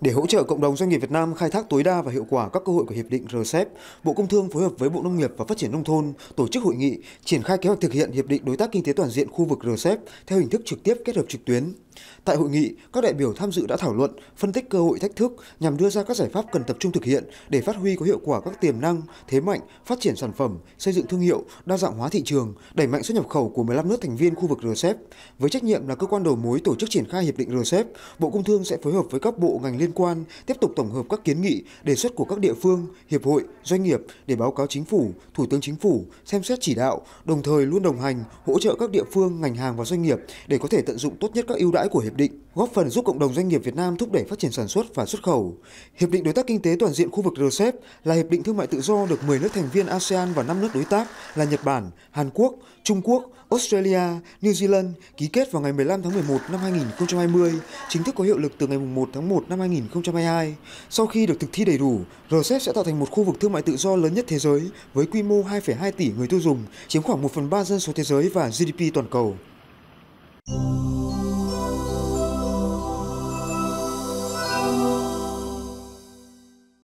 Để hỗ trợ cộng đồng doanh nghiệp Việt Nam khai thác tối đa và hiệu quả các cơ hội của Hiệp định RCEP, Bộ Công Thương phối hợp với Bộ Nông nghiệp và Phát triển Nông thôn tổ chức hội nghị triển khai kế hoạch thực hiện Hiệp định Đối tác Kinh tế Toàn diện khu vực RCEP theo hình thức trực tiếp kết hợp trực tuyến. Tại hội nghị, các đại biểu tham dự đã thảo luận, phân tích cơ hội thách thức nhằm đưa ra các giải pháp cần tập trung thực hiện để phát huy có hiệu quả các tiềm năng, thế mạnh, phát triển sản phẩm, xây dựng thương hiệu, đa dạng hóa thị trường, đẩy mạnh xuất nhập khẩu của 15 nước thành viên khu vực RCEP. Với trách nhiệm là cơ quan đầu mối tổ chức triển khai hiệp định RCEP, Bộ Công Thương sẽ phối hợp với các bộ ngành liên quan tiếp tục tổng hợp các kiến nghị, đề xuất của các địa phương, hiệp hội, doanh nghiệp để báo cáo chính phủ, thủ tướng chính phủ xem xét chỉ đạo, đồng thời luôn đồng hành, hỗ trợ các địa phương, ngành hàng và doanh nghiệp để có thể tận dụng tốt nhất các ưu đãi lãi của hiệp định, góp phần giúp cộng đồng doanh nghiệp Việt Nam thúc đẩy phát triển sản xuất và xuất khẩu. Hiệp định đối tác kinh tế toàn diện khu vực RCEP là hiệp định thương mại tự do được 10 nước thành viên ASEAN và 5 nước đối tác là Nhật Bản, Hàn Quốc, Trung Quốc, Australia, New Zealand ký kết vào ngày 15 tháng 11 năm 2020, chính thức có hiệu lực từ ngày 1 tháng 1 năm 2022. Sau khi được thực thi đầy đủ, RCEP sẽ tạo thành một khu vực thương mại tự do lớn nhất thế giới với quy mô 2,2 tỷ người tiêu dùng, chiếm khoảng 1 phần 3 dân số thế giới và GDP toàn cầu.